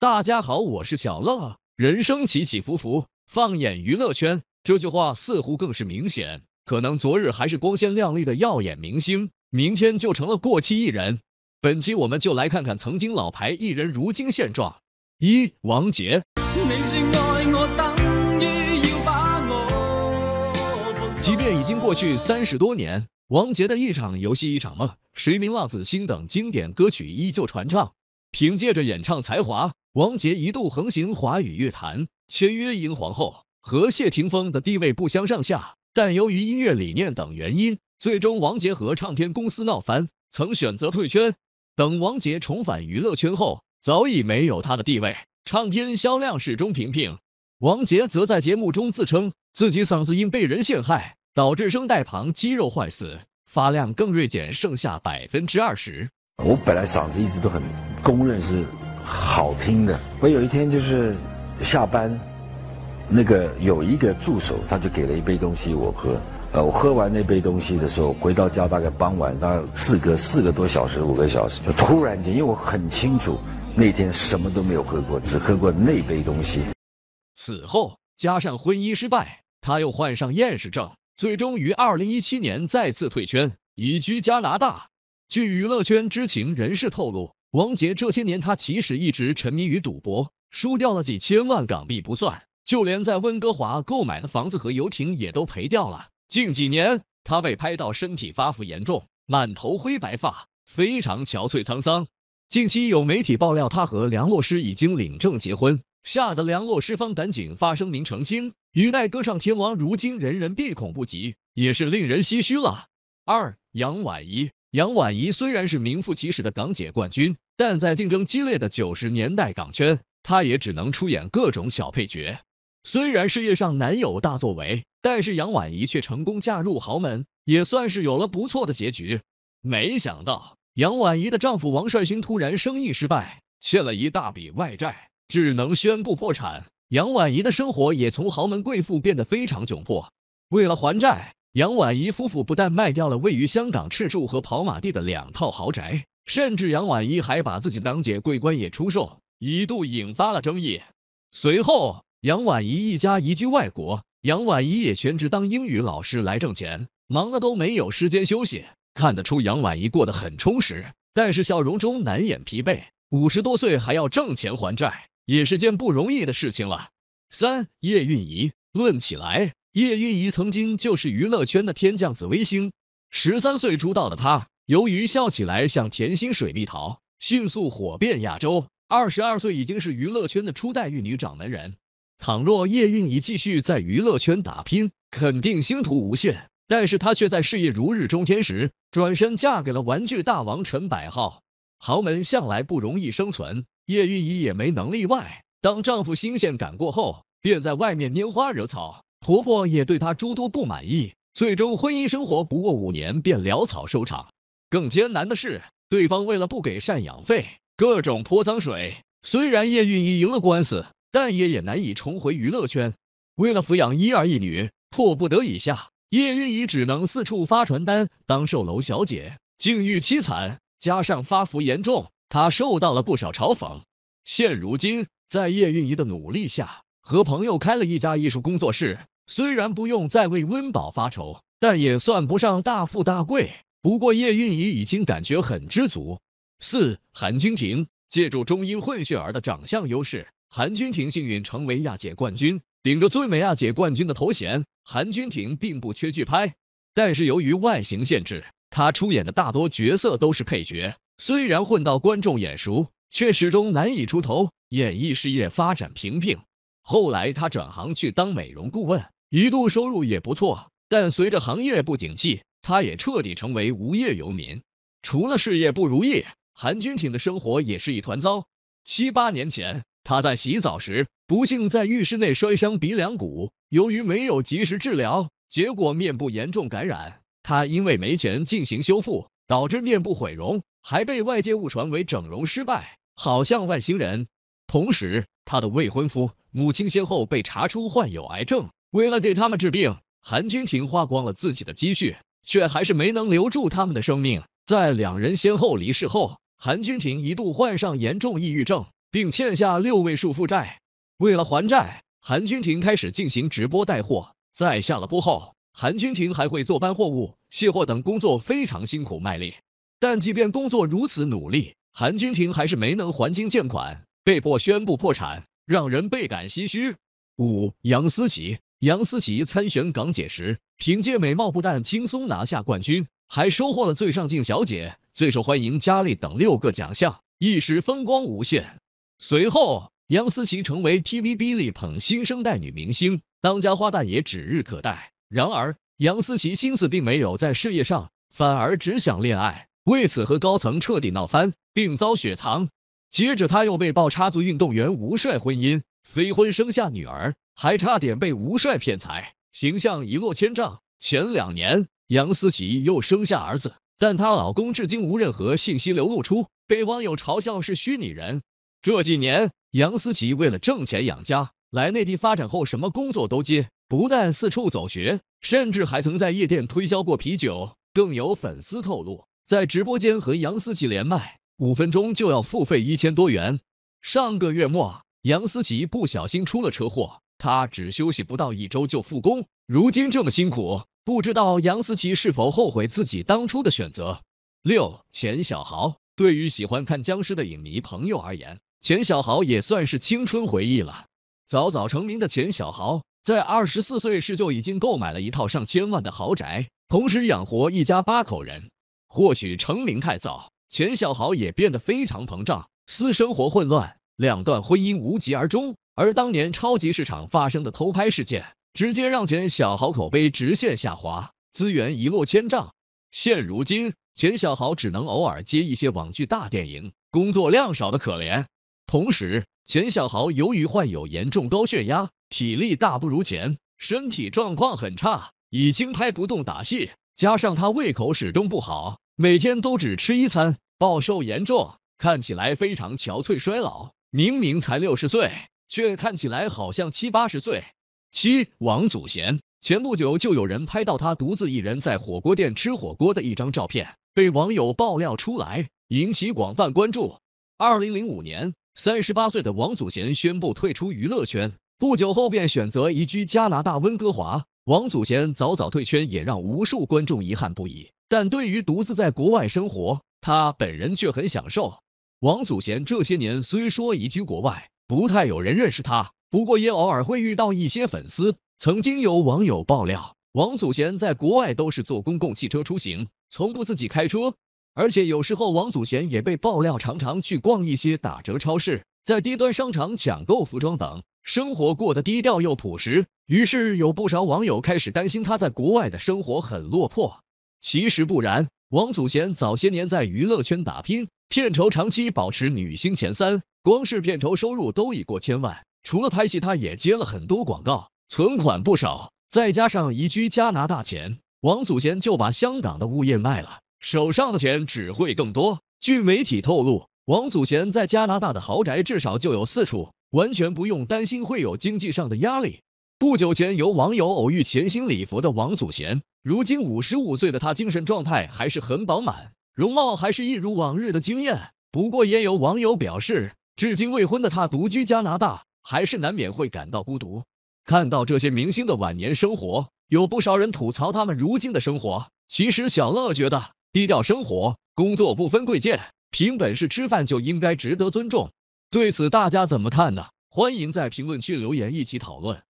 大家好，我是小乐人生起起伏伏，放眼娱乐圈，这句话似乎更是明显。可能昨日还是光鲜亮丽的耀眼明星，明天就成了过气艺人。本期我们就来看看曾经老牌艺人如今现状。一、王杰。即便已经过去三十多年，王杰的一场游戏一场梦、谁明浪子心等经典歌曲依旧传唱，凭借着演唱才华。王杰一度横行华语乐坛，签约英皇后和谢霆锋的地位不相上下，但由于音乐理念等原因，最终王杰和唱片公司闹翻，曾选择退圈。等王杰重返娱乐圈后，早已没有他的地位，唱片销量始终平平。王杰则在节目中自称，自己嗓子因被人陷害，导致声带旁肌肉坏死，发量更锐减，剩下百分之二十。我本来嗓子一直都很公认是。好听的。我有一天就是下班，那个有一个助手，他就给了一杯东西我喝。呃，我喝完那杯东西的时候，回到家大概傍晚，大概四个四个多小时，五个小时，就突然间，因为我很清楚那天什么都没有喝过，只喝过那杯东西。此后，加上婚姻失败，他又患上厌食症，最终于2017年再次退圈，移居加拿大。据娱乐圈知情人士透露。王杰这些年，他其实一直沉迷于赌博，输掉了几千万港币不算，就连在温哥华购买的房子和游艇也都赔掉了。近几年，他被拍到身体发福严重，满头灰白发，非常憔悴沧桑。近期有媒体爆料他和梁洛施已经领证结婚，吓得梁洛施方赶紧发声明澄清。与奈歌唱天王，如今人人避恐不及，也是令人唏嘘了。二杨婉仪。杨婉仪虽然是名副其实的港姐冠军，但在竞争激烈的九十年代港圈，她也只能出演各种小配角。虽然事业上难有大作为，但是杨婉仪却成功嫁入豪门，也算是有了不错的结局。没想到，杨婉仪的丈夫王帅勋突然生意失败，欠了一大笔外债，只能宣布破产。杨婉仪的生活也从豪门贵妇变得非常窘迫，为了还债。杨婉仪夫妇不但卖掉了位于香港赤柱和跑马地的两套豪宅，甚至杨婉仪还把自己当姐桂冠也出售，一度引发了争议。随后，杨婉仪一家移居外国，杨婉仪也全职当英语老师来挣钱，忙得都没有时间休息。看得出杨婉仪过得很充实，但是笑容中难掩疲惫。五十多岁还要挣钱还债，也是件不容易的事情了。三叶韵仪论起来。叶蕴仪曾经就是娱乐圈的天降紫微星，十三岁出道的她，由于笑起来像甜心水蜜桃，迅速火遍亚洲。二十二岁已经是娱乐圈的初代玉女掌门人。倘若叶蕴仪继续在娱乐圈打拼，肯定星途无限。但是她却在事业如日中天时，转身嫁给了玩具大王陈百浩。豪门向来不容易生存，叶蕴仪也没能例外。当丈夫新鲜感过后，便在外面拈花惹草。婆婆也对她诸多不满意，最终婚姻生活不过五年便潦草收场。更艰难的是，对方为了不给赡养费，各种泼脏水。虽然叶蕴仪赢了官司，但也也难以重回娱乐圈。为了抚养一儿一女，迫不得已下，叶蕴仪只能四处发传单，当售楼小姐，境遇凄惨。加上发福严重，她受到了不少嘲讽。现如今，在叶蕴仪的努力下，和朋友开了一家艺术工作室，虽然不用再为温饱发愁，但也算不上大富大贵。不过叶韵仪已经感觉很知足。四韩君婷借助中英混血儿的长相优势，韩君婷幸运成为亚姐冠军，顶着最美亚姐冠军的头衔，韩君婷并不缺剧拍。但是由于外形限制，她出演的大多角色都是配角，虽然混到观众眼熟，却始终难以出头，演艺事业发展平平。后来，他转行去当美容顾问，一度收入也不错。但随着行业不景气，他也彻底成为无业游民。除了事业不如意，韩军挺的生活也是一团糟。七八年前，他在洗澡时不幸在浴室内摔伤鼻梁骨，由于没有及时治疗，结果面部严重感染。他因为没钱进行修复，导致面部毁容，还被外界误传为整容失败，好像外星人。同时，他的未婚夫母亲先后被查出患有癌症。为了给他们治病，韩君婷花光了自己的积蓄，却还是没能留住他们的生命。在两人先后离世后，韩君婷一度患上严重抑郁症，并欠下六位数负债。为了还债，韩君婷开始进行直播带货。在下了播后，韩君婷还会坐搬货物卸货等工作，非常辛苦卖力。但即便工作如此努力，韩君婷还是没能还清欠款。被迫宣布破产，让人倍感唏嘘。五杨思琪，杨思琪参选港姐时，凭借美貌不但轻松拿下冠军，还收获了最上镜小姐、最受欢迎佳丽等六个奖项，一时风光无限。随后，杨思琪成为 TVB 力捧新生代女明星当家花旦也指日可待。然而，杨思琪心思并没有在事业上，反而只想恋爱，为此和高层彻底闹翻，并遭雪藏。接着，她又被曝插足运动员吴帅婚姻，非婚生下女儿，还差点被吴帅骗财，形象一落千丈。前两年，杨思琪又生下儿子，但她老公至今无任何信息流露出，被网友嘲笑是虚拟人。这几年，杨思琪为了挣钱养家，来内地发展后，什么工作都接，不但四处走穴，甚至还曾在夜店推销过啤酒。更有粉丝透露，在直播间和杨思琪连麦。五分钟就要付费一千多元。上个月末，杨思琪不小心出了车祸，他只休息不到一周就复工。如今这么辛苦，不知道杨思琪是否后悔自己当初的选择。六，钱小豪对于喜欢看僵尸的影迷朋友而言，钱小豪也算是青春回忆了。早早成名的钱小豪，在二十四岁时就已经购买了一套上千万的豪宅，同时养活一家八口人。或许成名太早。钱小豪也变得非常膨胀，私生活混乱，两段婚姻无疾而终。而当年超级市场发生的偷拍事件，直接让钱小豪口碑直线下滑，资源一落千丈。现如今，钱小豪只能偶尔接一些网剧、大电影，工作量少得可怜。同时，钱小豪由于患有严重高血压，体力大不如前，身体状况很差，已经拍不动打戏。加上他胃口始终不好。每天都只吃一餐，暴瘦严重，看起来非常憔悴衰老。明明才六十岁，却看起来好像七八十岁。七，王祖贤。前不久就有人拍到他独自一人在火锅店吃火锅的一张照片，被网友爆料出来，引起广泛关注。二零零五年，三十八岁的王祖贤宣布退出娱乐圈，不久后便选择移居加拿大温哥华。王祖贤早早退圈，也让无数观众遗憾不已。但对于独自在国外生活，他本人却很享受。王祖贤这些年虽说移居国外，不太有人认识他，不过也偶尔会遇到一些粉丝。曾经有网友爆料，王祖贤在国外都是坐公共汽车出行，从不自己开车。而且有时候王祖贤也被爆料常常去逛一些打折超市，在低端商场抢购服装等，生活过得低调又朴实。于是有不少网友开始担心他在国外的生活很落魄。其实不然，王祖贤早些年在娱乐圈打拼，片酬长期保持女星前三，光是片酬收入都已过千万。除了拍戏，她也接了很多广告，存款不少。再加上移居加拿大前，王祖贤就把香港的物业卖了，手上的钱只会更多。据媒体透露，王祖贤在加拿大的豪宅至少就有四处，完全不用担心会有经济上的压力。不久前，有网友偶遇潜心礼佛的王祖贤。如今五十五岁的他，精神状态还是很饱满，容貌还是一如往日的惊艳。不过，也有网友表示，至今未婚的他独居加拿大，还是难免会感到孤独。看到这些明星的晚年生活，有不少人吐槽他们如今的生活。其实，小乐觉得，低调生活，工作不分贵贱，凭本事吃饭就应该值得尊重。对此，大家怎么看呢？欢迎在评论区留言，一起讨论。